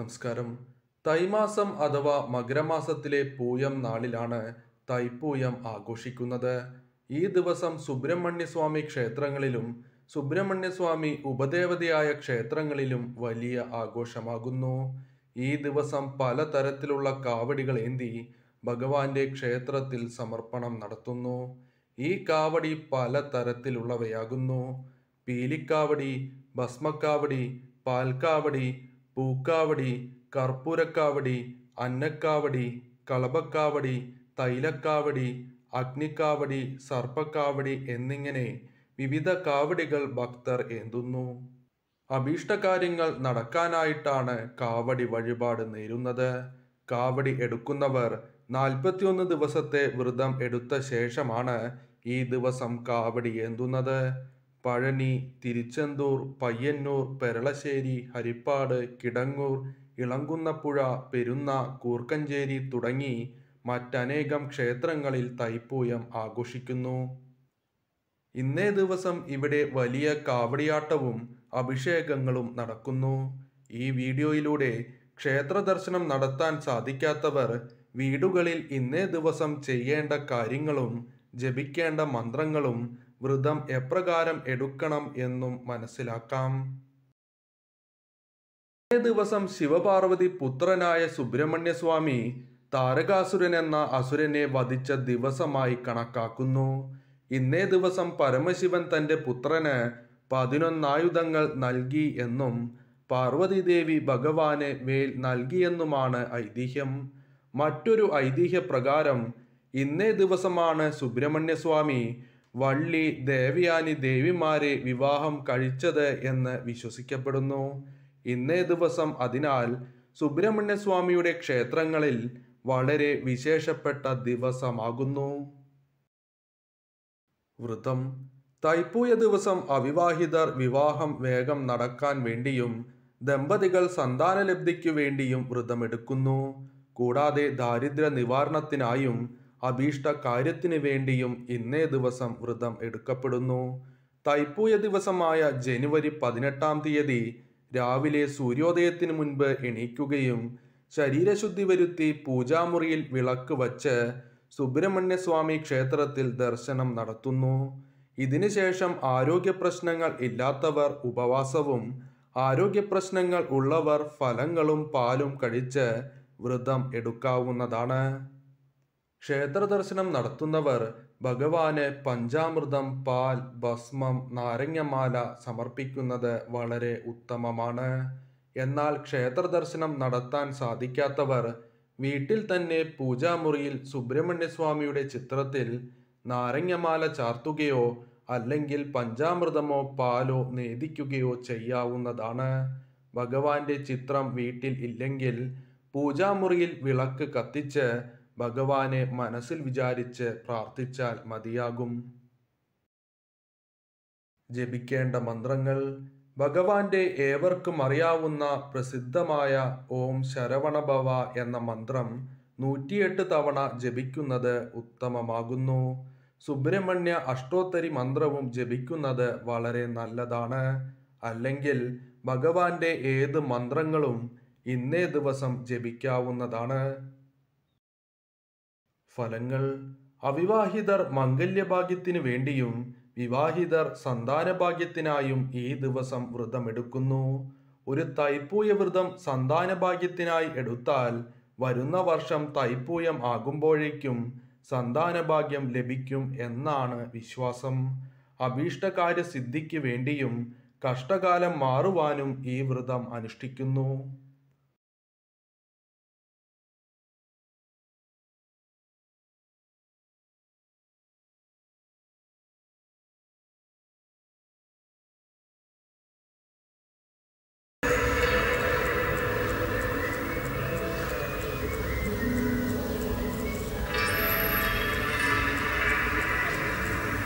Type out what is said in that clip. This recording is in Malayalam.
നമസ്കാരം തൈമാസം അഥവാ മകരമാസത്തിലെ പൂയം നാളിലാണ് തൈപ്പൂയം ആഘോഷിക്കുന്നത് ഈ ദിവസം സുബ്രഹ്മണ്യസ്വാമി ക്ഷേത്രങ്ങളിലും സുബ്രഹ്മണ്യസ്വാമി ഉപദേവതയായ ക്ഷേത്രങ്ങളിലും വലിയ ആഘോഷമാകുന്നു ഈ ദിവസം പലതരത്തിലുള്ള കാവടികൾ ഏന്തി ഭഗവാന്റെ ക്ഷേത്രത്തിൽ സമർപ്പണം നടത്തുന്നു ഈ കാവടി പലതരത്തിലുള്ളവയാകുന്നു പീലിക്കാവടി ഭസ്മക്കാവടി പാൽക്കാവടി പൂക്കാവടി കർപ്പൂരക്കാവടി അന്നക്കാവടി കളഭക്കാവടി തൈലക്കാവടി അഗ്നിക്കാവടി സർപ്പക്കാവടി എന്നിങ്ങനെ വിവിധ കാവടികൾ ഭക്തർ എന്തുന്നു അഭീഷ്ടകാര്യങ്ങൾ നടക്കാനായിട്ടാണ് കാവടി വഴിപാട് നേരുന്നത് കാവടി എടുക്കുന്നവർ നാൽപ്പത്തിയൊന്ന് ദിവസത്തെ വ്രതം എടുത്ത ശേഷമാണ് ഈ ദിവസം കാവടി എന്തുന്നത് പഴനി തിരുച്ചെന്തൂർ പയ്യന്നൂർ പെരളശ്ശേരി ഹരിപ്പാട് കിടങ്ങൂർ ഇളങ്കുന്നപ്പുഴ പെരുന്ന കൂർക്കഞ്ചേരി തുടങ്ങി മറ്റനേകം ക്ഷേത്രങ്ങളിൽ തൈപ്പൂയം ആഘോഷിക്കുന്നു ഇന്നേ ദിവസം ഇവിടെ വലിയ കാവടിയാട്ടവും അഭിഷേകങ്ങളും നടക്കുന്നു ഈ വീഡിയോയിലൂടെ ക്ഷേത്ര ദർശനം നടത്താൻ സാധിക്കാത്തവർ വീടുകളിൽ ഇന്നേ ദിവസം ചെയ്യേണ്ട കാര്യങ്ങളും ജപിക്കേണ്ട മന്ത്രങ്ങളും വ്രതം എപ്രകാരം എടുക്കണം എന്നും മനസ്സിലാക്കാം അതേ ദിവസം ശിവപാർവതി പുത്രനായ സുബ്രഹ്മണ്യസ്വാമി താരകാസുരൻ എന്ന അസുരനെ വധിച്ച ദിവസമായി കണക്കാക്കുന്നു ഇന്നേ ദിവസം പരമശിവൻ തന്റെ പുത്രന് പതിനൊന്നായുധങ്ങൾ നൽകി എന്നും പാർവതിദേവി ഭഗവാന് വേൽ നൽകിയെന്നുമാണ് ഐതിഹ്യം മറ്റൊരു ഐതിഹ്യപ്രകാരം ഇന്നേ ദിവസമാണ് സുബ്രഹ്മണ്യസ്വാമി വള്ളി ദേവയാനി ദേവിമാരെ വിവാഹം കഴിച്ചത് എന്ന് വിശ്വസിക്കപ്പെടുന്നു ഇന്നേ ദിവസം അതിനാൽ സുബ്രഹ്മണ്യസ്വാമിയുടെ ക്ഷേത്രങ്ങളിൽ വളരെ വിശേഷപ്പെട്ട ദിവസമാകുന്നു വ്രതം തൈപ്പൂയ ദിവസം അവിവാഹിതർ വിവാഹം വേഗം നടക്കാൻ വേണ്ടിയും ദമ്പതികൾ സന്താനലബ്ധിക്കു വേണ്ടിയും വ്രതമെടുക്കുന്നു കൂടാതെ ദാരിദ്ര്യ നിവാരണത്തിനായും അഭീഷ്ട കാര്യത്തിന് വേണ്ടിയും ഇന്നേ ദിവസം വ്രതം എടുക്കപ്പെടുന്നു തൈപ്പൂയ ദിവസമായ ജനുവരി പതിനെട്ടാം തീയതി രാവിലെ സൂര്യോദയത്തിന് മുൻപ് എണീക്കുകയും ശരീരശുദ്ധി വരുത്തി പൂജാമുറിയിൽ വിളക്ക് വച്ച് സുബ്രഹ്മണ്യസ്വാമി ക്ഷേത്രത്തിൽ ദർശനം നടത്തുന്നു ഇതിനുശേഷം ആരോഗ്യ പ്രശ്നങ്ങൾ ഇല്ലാത്തവർ ഉപവാസവും ആരോഗ്യ പ്രശ്നങ്ങൾ ഉള്ളവർ ഫലങ്ങളും പാലും കഴിച്ച് വ്രതം എടുക്കാവുന്നതാണ് ക്ഷേത്ര ദർശനം നടത്തുന്നവർ ഭഗവാന് പഞ്ചാമൃതം പാൽ ഭസ്മം നാരങ്ങമാല സമർപ്പിക്കുന്നത് വളരെ ഉത്തമമാണ് എന്നാൽ ക്ഷേത്ര ദർശനം നടത്താൻ സാധിക്കാത്തവർ വീട്ടിൽ തന്നെ പൂജാമുറിയിൽ സുബ്രഹ്മണ്യസ്വാമിയുടെ ചിത്രത്തിൽ നാരങ്ങമാല ചാർത്തുകയോ അല്ലെങ്കിൽ പഞ്ചാമൃതമോ പാലോ നേദിക്കുകയോ ചെയ്യാവുന്നതാണ് ഭഗവാന്റെ ചിത്രം വീട്ടിൽ ഇല്ലെങ്കിൽ പൂജാമുറിയിൽ വിളക്ക് കത്തിച്ച് ഭഗവാനെ മനസ്സിൽ വിചാരിച്ച് പ്രാർത്ഥിച്ചാൽ മതിയാകും ജപിക്കേണ്ട മന്ത്രങ്ങൾ ഭഗവാന്റെ ഏവർക്കും അറിയാവുന്ന പ്രസിദ്ധമായ ഓം ശരവണഭവ എന്ന മന്ത്രം നൂറ്റിയെട്ട് തവണ ജപിക്കുന്നത് ഉത്തമമാകുന്നു സുബ്രഹ്മണ്യ അഷ്ടോത്തരി മന്ത്രവും ജപിക്കുന്നത് വളരെ നല്ലതാണ് അല്ലെങ്കിൽ ഭഗവാന്റെ ഏത് മന്ത്രങ്ങളും ഇന്നേ ദിവസം ജപിക്കാവുന്നതാണ് ഫലങ്ങൾ അവിവാഹിതർ മംഗല്യഭാഗ്യത്തിനു വേണ്ടിയും വിവാഹിതർ സന്താനഭാഗ്യത്തിനായും ഈ ദിവസം വ്രതമെടുക്കുന്നു ഒരു തൈപ്പൂയ വ്രതം സന്താനഭാഗ്യത്തിനായി എടുത്താൽ വരുന്ന വർഷം തൈപ്പൂയം ആകുമ്പോഴേക്കും സന്താനഭാഗ്യം ലഭിക്കും എന്നാണ് വിശ്വാസം അഭീഷ്ടകാര്യസിദ്ധിക്ക് സിദ്ധിക്ക് വേണ്ടിയും കഷ്ടകാലം മാറുവാനും ഈ വ്രതം അനുഷ്ഠിക്കുന്നു